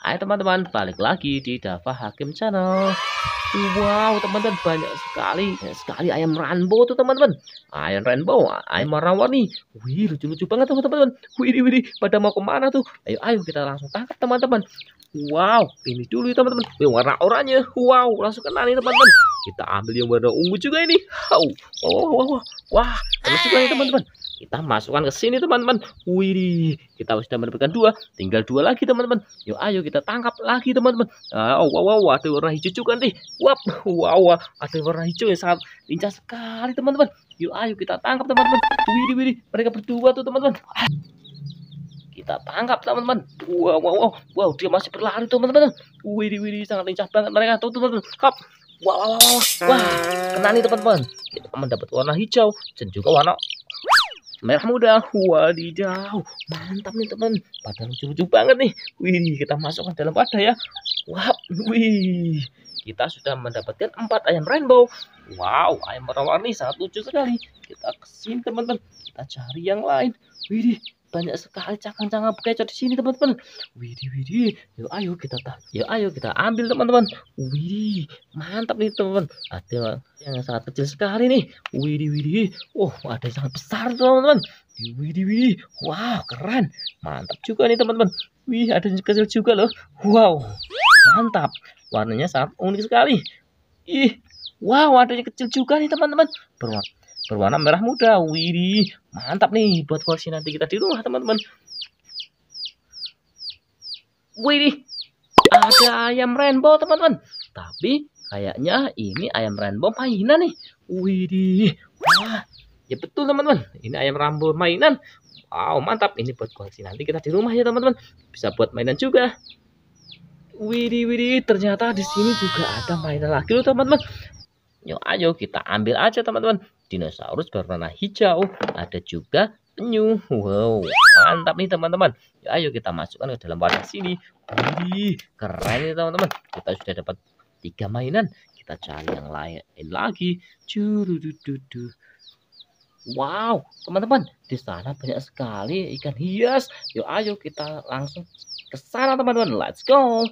Hai teman-teman, balik lagi di Dava Hakim Channel. Wow, teman-teman banyak sekali, banyak sekali ayam rainbow tuh teman-teman. Ayam rainbow, ayam warna-warni. Wih, lucu-lucu banget tuh teman-teman. Wih, wih, pada mau kemana tuh? Ayo, ayo kita langsung tangkap teman-teman. Wow, ini dulu ya, teman-teman. warna oranye. Wow, langsung kenal nih teman-teman. Kita ambil yang warna ungu juga ini. Wow, wow, wow, wow. Wah, lucu juga ya teman-teman. Kita masukkan ke sini teman-teman. Wih, kita sudah mendapatkan dua. Tinggal dua lagi teman-teman. Yuk ayo kita tangkap lagi teman-teman. Oh, wow, wow, ada warna hijau juga nih. Wap, wow, wow, ada warna hijau yang sangat lincah sekali teman-teman. Yuk ayo kita tangkap teman-teman. Wih, wih, mereka berdua tuh teman-teman kita tangkap teman-teman wow wow wow wow dia masih berlari teman-teman wih wih sangat lincah banget mereka tuh teman-teman kap wow wow wow wah kena nih teman-teman kita mendapat warna hijau dan juga warna muda wadidaw mantap nih teman pada lucu-lucu banget nih wih kita masukkan dalam wadah ya Wap, wih kita sudah mendapatkan empat ayam rainbow wow ayam warna-warni sangat lucu sekali kita kesini teman-teman kita cari yang lain wih banyak sekali cangkang-cangkang bekecot di sini teman-teman widih widih yuk ayo kita yuk ayo kita ambil teman-teman widih mantap nih teman-teman ada yang sangat kecil sekali nih widih widih oh ada yang sangat besar teman-teman widih widih wow keren mantap juga nih teman-teman wih ada yang kecil juga loh wow mantap warnanya sangat unik sekali ih wow ada yang kecil juga nih teman-teman berwarna berwarna merah muda. Widih, mantap nih buat koleksi nanti kita di rumah teman-teman. Widih, ada ayam rainbow teman-teman. Tapi kayaknya ini ayam rainbow mainan nih. Widih, wah, ya betul teman-teman. Ini ayam rainbow mainan. Wow, mantap. Ini buat koleksi nanti kita di rumah ya teman-teman. Bisa buat mainan juga. Widih, widih, ternyata di sini juga ada mainan lagi loh teman-teman. Yuk, ayo kita ambil aja teman-teman dinosaurus berwarna hijau, ada juga penyu. Wow, mantap nih teman-teman. Ya, ayo kita masukkan ke dalam wadah sini. Wih, keren nih teman-teman. Kita sudah dapat tiga mainan. Kita cari yang lain lagi. Wow, teman-teman, di sana banyak sekali ikan hias. Yuk, ayo kita langsung Kesana teman-teman, let's go.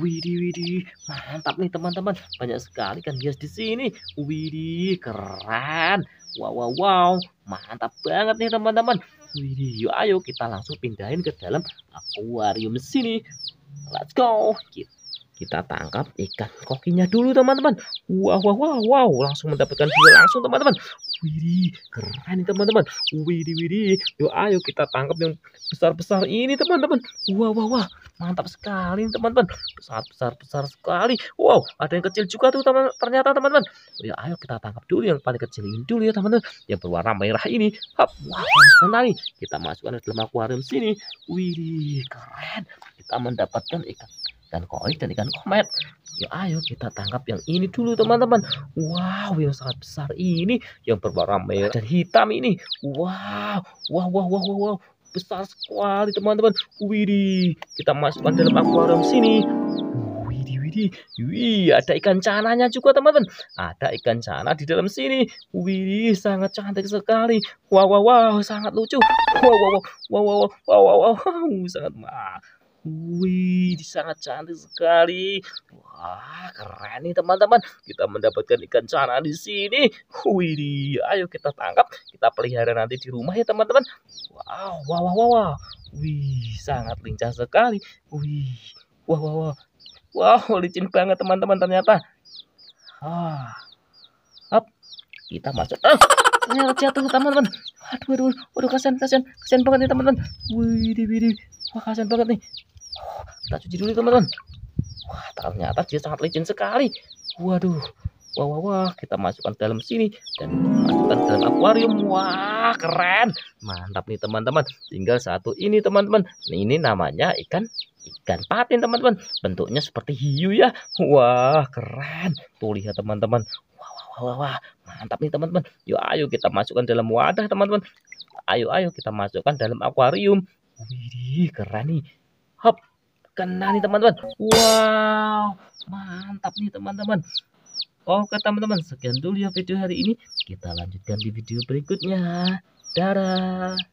widi widi mantap nih teman-teman. Banyak sekali kan bias di sini. widi keren. Wow, wow, wow, mantap banget nih teman-teman. widi yuk ayo kita langsung pindahin ke dalam akuarium sini. Let's go. Kita gitu. Kita tangkap ikan kokinya dulu teman-teman. Wow, wow, wow, wow. Langsung mendapatkan dua langsung teman-teman. Widih, keren nih teman-teman. Widih, widih. Yuk, ayo kita tangkap yang besar-besar ini teman-teman. Wow, wow, wow. Mantap sekali teman-teman. Besar-besar besar sekali. Wow, ada yang kecil juga tuh teman ternyata teman-teman. Ya, ayo kita tangkap dulu yang paling kecil ini dulu ya teman-teman. Yang berwarna merah ini. Hap, wah, sekali Kita masukkan ke dalam akuarium sini. Widih, keren. Kita mendapatkan ikan ikan koi dan ikan komet. Ya ayo kita tangkap yang ini dulu teman-teman. Wow yang sangat besar ini yang berwarna merah dan hitam ini. Wow wow wow wow wow, wow. besar sekali teman-teman. Widih kita masukkan dalam akuarium sini. Widih widih. Wih ada ikan cananya juga teman-teman. Ada ikan cana di dalam sini. Widih sangat cantik sekali. Wow wow wow sangat lucu. Wow wow wow wow wow wow wow, wow. sangat mah. Wih, sangat cantik sekali. Wah, keren nih teman-teman. Kita mendapatkan ikan cana di sini. Wih, ayo kita tangkap, kita pelihara nanti di rumah ya teman-teman. Wow, wow, wow, wow. Wih, sangat lincah sekali. Wih, wow, wow, wah. Wow, licin banget teman-teman ternyata. Ah, up, kita masuk. Ah, ternyata jatuh teman-teman. Aduh, aduh, aduh, kasihan, kasihan, kasihan banget nih teman-teman. Wih, wih, wih. Wah, kasihan banget nih kita cuci dulu teman-teman wah ternyata dia sangat licin sekali waduh wah wah wah kita masukkan dalam sini dan masukkan dalam akuarium wah keren mantap nih teman-teman tinggal satu ini teman-teman ini namanya ikan ikan patin teman-teman bentuknya seperti hiu ya wah keren tuh lihat teman-teman wah wah wah wah, mantap nih teman-teman yuk ayo kita masukkan dalam wadah teman-teman ayo ayo kita masukkan dalam akuarium Wih, keren nih hop kena nih teman-teman wow mantap nih teman-teman oke teman-teman sekian dulu ya video hari ini kita lanjutkan di video berikutnya dadah